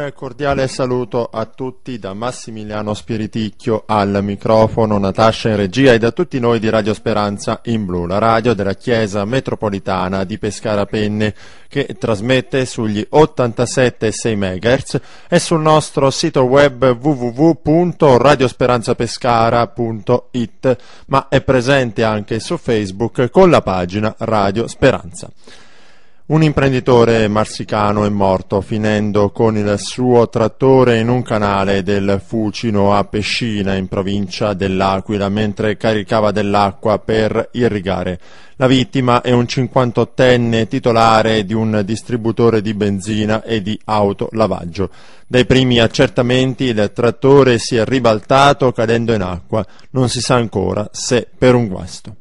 Un cordiale saluto a tutti da Massimiliano Spiriticchio al microfono, Natascia in regia e da tutti noi di Radio Speranza in Blu, la radio della Chiesa Metropolitana di Pescara Penne che trasmette sugli 87,6 MHz e sul nostro sito web www.radiosperanzapescara.it, ma è presente anche su Facebook con la pagina Radio Speranza. Un imprenditore marsicano è morto finendo con il suo trattore in un canale del Fucino a Pescina in provincia dell'Aquila mentre caricava dell'acqua per irrigare. La vittima è un 58enne titolare di un distributore di benzina e di autolavaggio. Dai primi accertamenti il trattore si è ribaltato cadendo in acqua, non si sa ancora se per un guasto.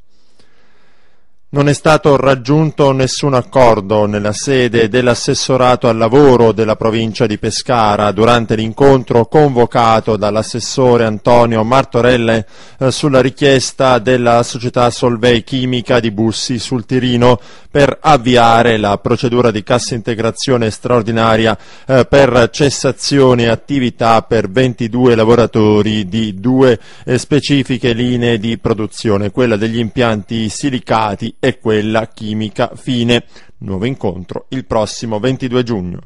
Non è stato raggiunto nessun accordo nella sede dell'assessorato al lavoro della provincia di Pescara durante l'incontro convocato dall'assessore Antonio Martorelle eh, sulla richiesta della società Solvei Chimica di Bussi sul Tirino per avviare la procedura di cassa integrazione straordinaria eh, per cessazione attività per 22 lavoratori di due eh, specifiche linee di produzione, quella degli impianti silicati e quella chimica fine. Nuovo incontro il prossimo 22 giugno.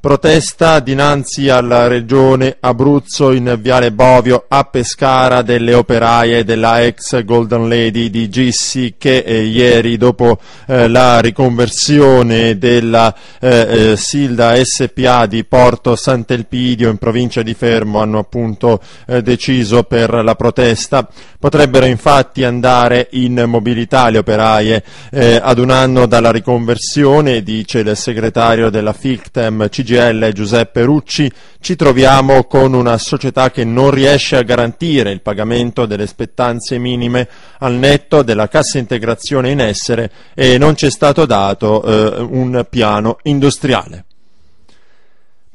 Protesta dinanzi alla Regione Abruzzo in Viale Bovio a Pescara delle operaie della ex Golden Lady di Gissi che eh, ieri dopo eh, la riconversione della eh, eh Silda SPA di Porto Sant'Elpidio in provincia di Fermo hanno appunto eh, deciso per la protesta. Potrebbero infatti andare in mobilità le operaie eh, ad un anno dalla riconversione, dice il segretario della FICTEM CGI CGL Giuseppe Rucci, ci troviamo con una società che non riesce a garantire il pagamento delle spettanze minime al netto della cassa integrazione in essere e non ci è stato dato eh, un piano industriale.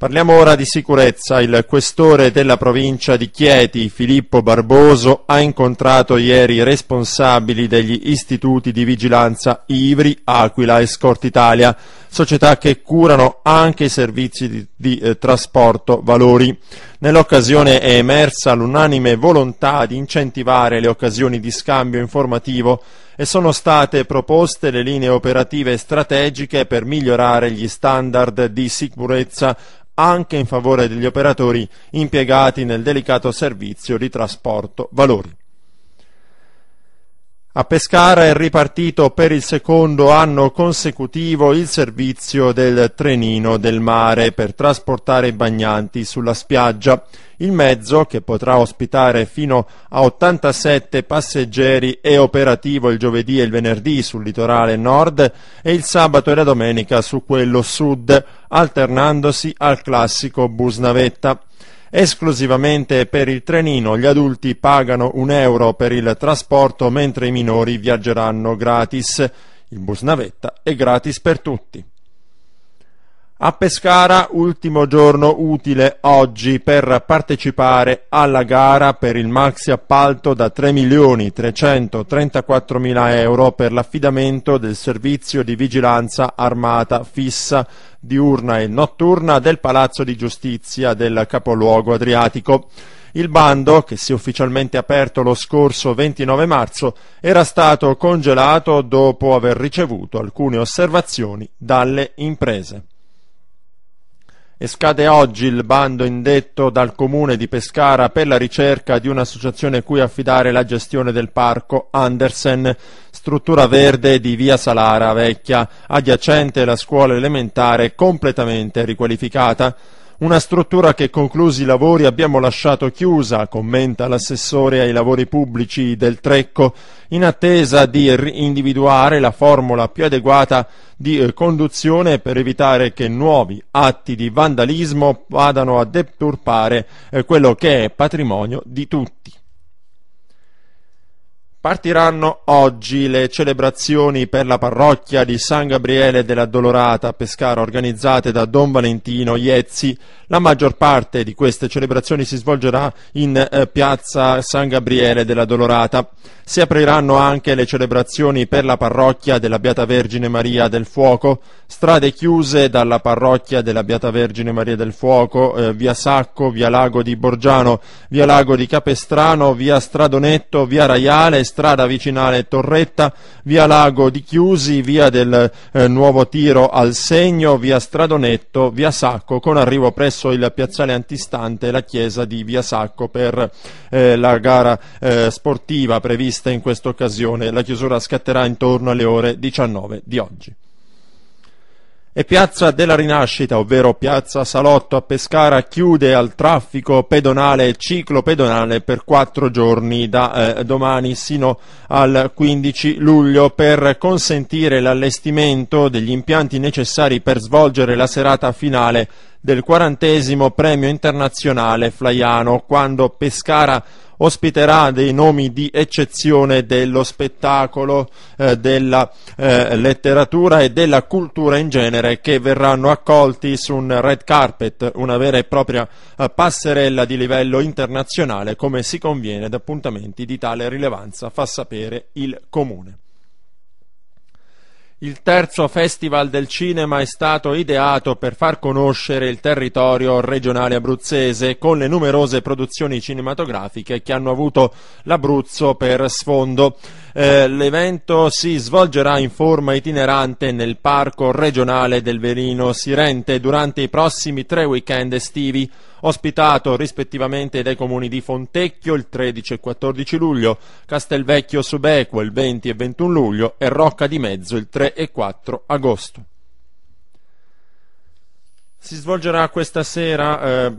Parliamo ora di sicurezza. Il questore della provincia di Chieti, Filippo Barboso, ha incontrato ieri i responsabili degli istituti di vigilanza Ivri, Aquila e Scort Italia società che curano anche i servizi di, di eh, trasporto valori. Nell'occasione è emersa l'unanime volontà di incentivare le occasioni di scambio informativo e sono state proposte le linee operative strategiche per migliorare gli standard di sicurezza anche in favore degli operatori impiegati nel delicato servizio di trasporto valori. A Pescara è ripartito per il secondo anno consecutivo il servizio del trenino del mare per trasportare i bagnanti sulla spiaggia. Il mezzo, che potrà ospitare fino a 87 passeggeri, è operativo il giovedì e il venerdì sul litorale nord e il sabato e la domenica su quello sud, alternandosi al classico bus navetta. Esclusivamente per il trenino gli adulti pagano un euro per il trasporto mentre i minori viaggeranno gratis. Il bus navetta è gratis per tutti. A Pescara ultimo giorno utile oggi per partecipare alla gara per il maxi appalto da 3.334.000 euro per l'affidamento del servizio di vigilanza armata fissa diurna e notturna del Palazzo di Giustizia del capoluogo adriatico. Il bando, che si è ufficialmente aperto lo scorso 29 marzo, era stato congelato dopo aver ricevuto alcune osservazioni dalle imprese. E scade oggi il bando indetto dal comune di Pescara per la ricerca di un'associazione cui affidare la gestione del parco Andersen, struttura verde di via Salara Vecchia, adiacente alla scuola elementare completamente riqualificata. Una struttura che conclusi i lavori abbiamo lasciato chiusa, commenta l'assessore ai lavori pubblici del Trecco, in attesa di individuare la formula più adeguata di eh, conduzione per evitare che nuovi atti di vandalismo vadano a deturpare eh, quello che è patrimonio di tutti. Partiranno oggi le celebrazioni per la parrocchia di San Gabriele della Dolorata a Pescara organizzate da Don Valentino Iezzi. La maggior parte di queste celebrazioni si svolgerà in eh, piazza San Gabriele della Dolorata. Si apriranno anche le celebrazioni per la parrocchia della Beata Vergine Maria del Fuoco, strade chiuse dalla parrocchia della Beata Vergine Maria del Fuoco, eh, via Sacco, via Lago di Borgiano, via Lago di Capestrano, via Stradonetto, via Raiale, strada vicinale Torretta, via Lago di Chiusi, via del eh, Nuovo Tiro al Segno, via Stradonetto, via Sacco, con arrivo presso il piazzale antistante la chiesa di via Sacco per eh, la gara eh, sportiva prevista prevista in questa occasione. La chiusura scatterà intorno alle ore 19 di oggi. E Piazza della Rinascita, ovvero Piazza Salotto a Pescara, chiude al traffico pedonale e ciclo pedonale per quattro giorni da eh, domani sino al 15 luglio per consentire l'allestimento degli impianti necessari per svolgere la serata finale del quarantesimo premio internazionale Flaiano, quando Pescara ospiterà dei nomi di eccezione dello spettacolo, eh, della eh, letteratura e della cultura in genere che verranno accolti su un red carpet, una vera e propria eh, passerella di livello internazionale come si conviene ad appuntamenti di tale rilevanza, fa sapere il Comune. Il terzo Festival del Cinema è stato ideato per far conoscere il territorio regionale abruzzese con le numerose produzioni cinematografiche che hanno avuto l'Abruzzo per sfondo. Eh, l'evento si svolgerà in forma itinerante nel Parco regionale del Verino Sirente durante i prossimi tre weekend estivi ospitato rispettivamente dai comuni di Fontecchio il 13 e 14 luglio, Castelvecchio Subequo il 20 e 21 luglio e Rocca di Mezzo il 3 e 4 agosto. Si svolgerà questa sera eh,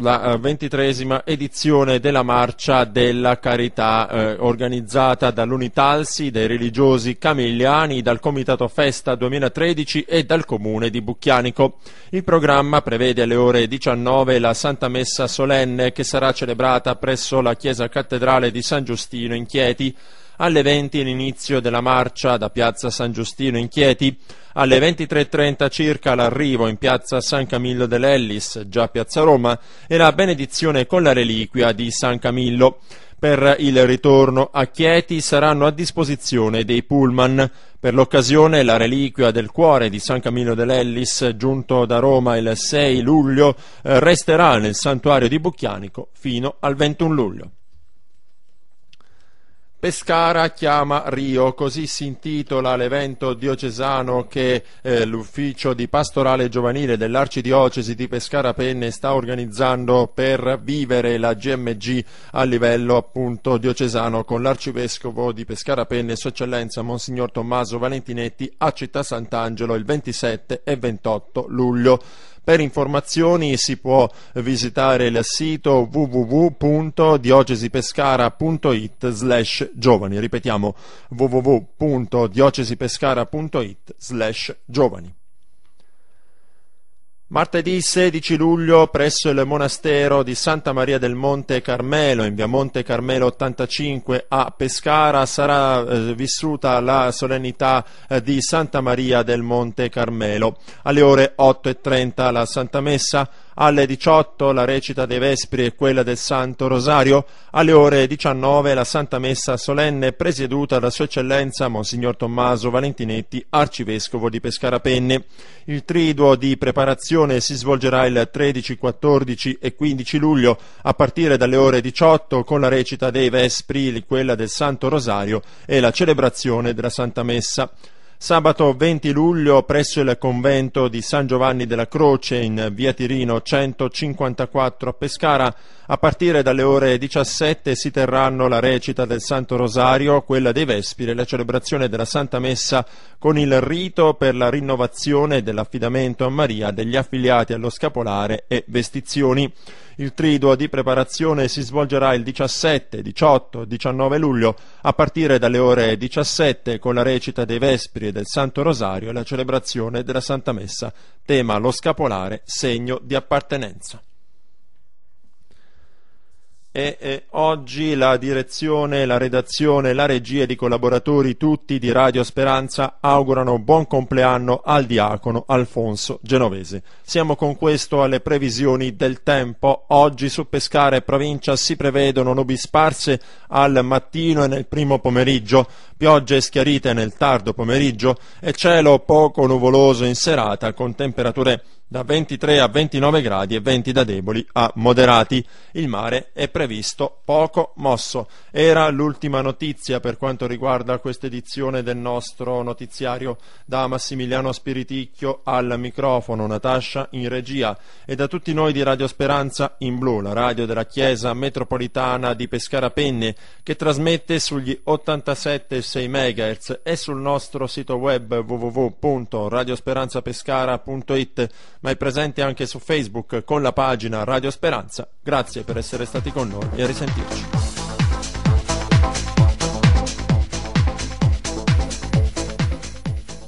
la eh, ventitresima edizione della Marcia della Carità eh, organizzata dall'Unitalsi, dai religiosi camigliani, dal Comitato Festa 2013 e dal Comune di Bucchianico. Il programma prevede alle ore 19 la Santa Messa Solenne che sarà celebrata presso la Chiesa Cattedrale di San Giustino in Chieti alle 20 l'inizio della marcia da piazza San Giustino in Chieti, alle 23.30 circa l'arrivo in piazza San Camillo dell'Ellis, già piazza Roma, e la benedizione con la reliquia di San Camillo. Per il ritorno a Chieti saranno a disposizione dei pullman. Per l'occasione la reliquia del cuore di San Camillo dell'Ellis, giunto da Roma il 6 luglio, eh, resterà nel santuario di Bucchianico fino al 21 luglio. Pescara chiama Rio, così si intitola l'evento diocesano che eh, l'ufficio di pastorale giovanile dell'Arcidiocesi di Pescara Penne sta organizzando per vivere la GMG a livello appunto diocesano con l'Arcivescovo di Pescara Penne, Sua Eccellenza Monsignor Tommaso Valentinetti a Città Sant'Angelo il 27 e 28 luglio. Per informazioni si può visitare il sito www.diocesipescara.it slash giovani. Ripetiamo www.diocesipescara.it slash giovani. Martedì 16 luglio presso il monastero di Santa Maria del Monte Carmelo in via Monte Carmelo 85 a Pescara sarà eh, vissuta la solennità eh, di Santa Maria del Monte Carmelo. Alle ore 8.30 la Santa Messa alle 18 la recita dei Vespri e quella del Santo Rosario, alle ore 19 la Santa Messa solenne presieduta da Sua Eccellenza Monsignor Tommaso Valentinetti, Arcivescovo di Pescarapenne. Il triduo di preparazione si svolgerà il 13, 14 e 15 luglio a partire dalle ore 18 con la recita dei Vespri, quella del Santo Rosario e la celebrazione della Santa Messa. Sabato 20 luglio presso il convento di San Giovanni della Croce in via Tirino 154 a Pescara, a partire dalle ore 17 si terranno la recita del Santo Rosario, quella dei Vespiri e la celebrazione della Santa Messa con il rito per la rinnovazione dell'affidamento a Maria degli affiliati allo scapolare e vestizioni. Il triduo di preparazione si svolgerà il 17, 18, 19 luglio a partire dalle ore 17 con la recita dei Vespiri liturgie del Santo Rosario e la celebrazione della Santa Messa, tema lo scapolare, segno di appartenenza e, e oggi la direzione, la redazione, la regia ed i collaboratori tutti di Radio Speranza augurano buon compleanno al diacono Alfonso Genovese. Siamo con questo alle previsioni del tempo. Oggi su Pescara e provincia si prevedono nubi sparse al mattino e nel primo pomeriggio, piogge schiarite nel tardo pomeriggio e cielo poco nuvoloso in serata con temperature da 23 a 29 gradi e venti da deboli a moderati. Il mare è previsto poco mosso. Era l'ultima notizia per quanto riguarda questa edizione del nostro notiziario da Massimiliano Spiriticchio al microfono, Natascia in regia e da tutti noi di Radio Speranza in blu, la radio della Chiesa metropolitana di Pescara Penne che trasmette sugli 87,6 MHz e sul nostro sito web www.radiosperanzapescara.it ma è presente anche su Facebook con la pagina Radio Speranza. Grazie per essere stati con noi e a risentirci.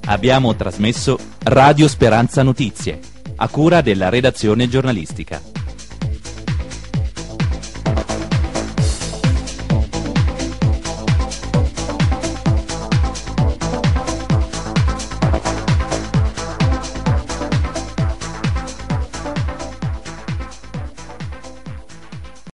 Abbiamo trasmesso Radio Speranza Notizie, a cura della redazione giornalistica.